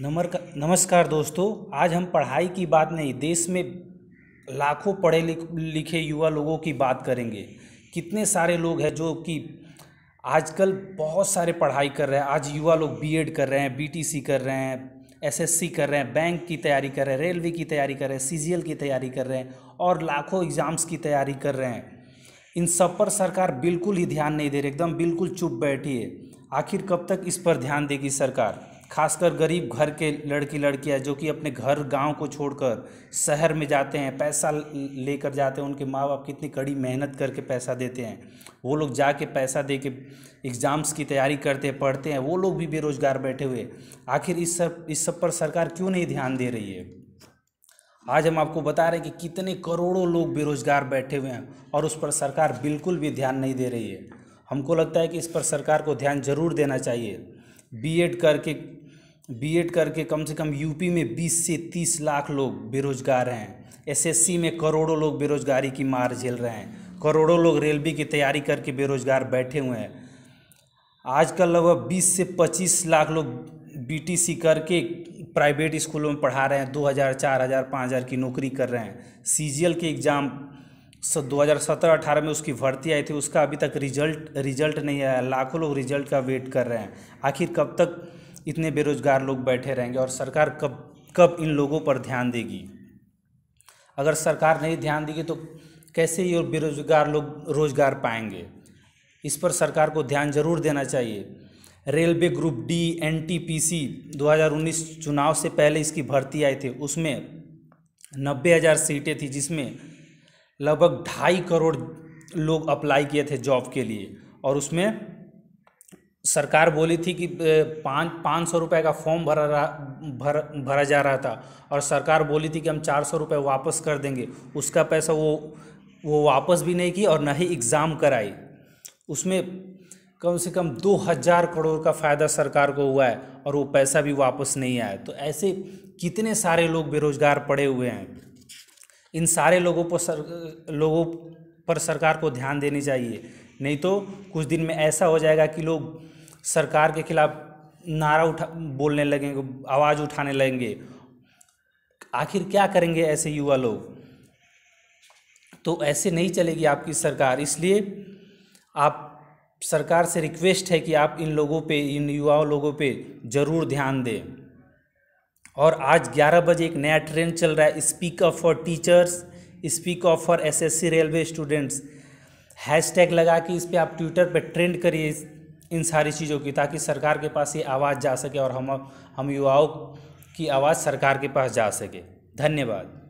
नमर नमस्कार दोस्तों आज हम पढ़ाई की बात नहीं देश में लाखों पढ़े लिखे युवा लोगों की बात करेंगे कितने सारे लोग हैं जो कि आजकल बहुत सारे पढ़ाई कर रहे हैं आज युवा लोग बीएड कर रहे हैं बीटीसी कर रहे हैं एसएससी कर रहे हैं बैंक की तैयारी कर रहे हैं रेलवे की तैयारी कर रहे हैं सीजीएल की तैयारी कर रहे हैं और लाखों एग्ज़ाम्स की तैयारी कर रहे हैं इन सब पर सरकार बिल्कुल ही ध्यान नहीं दे रही एकदम बिल्कुल चुप बैठी है आखिर कब तक इस पर ध्यान देगी सरकार खासकर गरीब घर के लड़की लड़कियां जो कि अपने घर गांव को छोड़कर शहर में जाते हैं पैसा लेकर जाते हैं उनके माँ बाप कितनी कड़ी मेहनत करके पैसा देते हैं वो लोग जाके पैसा दे के एग्ज़ाम्स की तैयारी करते हैं पढ़ते हैं वो लोग भी बेरोज़गार बैठे हुए आखिर इस सब इस सब पर सरकार क्यों नहीं ध्यान दे रही है आज हम आपको बता रहे हैं कि कितने करोड़ों लोग बेरोज़गार बैठे हुए हैं और उस पर सरकार बिल्कुल भी ध्यान नहीं दे रही है हमको लगता है कि इस पर सरकार को ध्यान जरूर देना चाहिए बीएड करके बीएड करके कम से कम यूपी में 20 से 30 लाख लोग बेरोजगार हैं एसएससी में करोड़ों लोग बेरोजगारी की मार झेल रहे हैं करोड़ों लोग रेलवे की तैयारी करके बेरोजगार बैठे हुए हैं आजकल लगभग 20 से 25 लाख लोग बीटीसी करके प्राइवेट स्कूलों में पढ़ा रहे हैं 2000, 4000, 5000 की नौकरी कर रहे हैं सीजीएल के एग्ज़ाम दो हज़ार सत्रह अठारह में उसकी भर्ती आई थी उसका अभी तक रिजल्ट रिजल्ट नहीं आया लाखों लोग रिजल्ट का वेट कर रहे हैं आखिर कब तक इतने बेरोजगार लोग बैठे रहेंगे और सरकार कब कब इन लोगों पर ध्यान देगी अगर सरकार नहीं ध्यान देगी तो कैसे ये बेरोजगार लोग रोजगार पाएंगे इस पर सरकार को ध्यान जरूर देना चाहिए railway group D N T P C 2019 चुनाव से पहले इसकी भर्ती आई थी उसमें नब्बे हज़ार सीटें थी जिसमें लगभग ढाई करोड़ लोग अप्लाई किए थे जॉब के लिए और उसमें सरकार बोली थी कि पाँच पाँच सौ रुपये का फॉर्म भरा रहा भर भरा जा रहा था और सरकार बोली थी कि हम चार सौ रुपये वापस कर देंगे उसका पैसा वो वो वापस भी नहीं की और ना ही एग्ज़ाम कराई उसमें कम से कम दो हज़ार करोड़ का फ़ायदा सरकार को हुआ है और वो पैसा भी वापस नहीं आया तो ऐसे कितने सारे लोग बेरोज़गार पड़े हुए हैं इन सारे लोगों पर सर लोगों पर सरकार को ध्यान देनी चाहिए नहीं तो कुछ दिन में ऐसा हो जाएगा कि लोग सरकार के खिलाफ नारा उठा बोलने लगेंगे आवाज़ उठाने लगेंगे आखिर क्या करेंगे ऐसे युवा लोग तो ऐसे नहीं चलेगी आपकी सरकार इसलिए आप सरकार से रिक्वेस्ट है कि आप इन लोगों पे इन युवाओं लोगों पे ज़रूर ध्यान दें और आज 11 बजे एक नया ट्रेंड चल रहा है speak up for teachers speak up for SSC railway students hashtag लगा के इस पर आप ट्विटर पर ट्रेंड करिए इन सारी चीज़ों की ताकि सरकार के पास ये आवाज़ जा सके और हम हम युवाओं की आवाज़ सरकार के पास जा सके धन्यवाद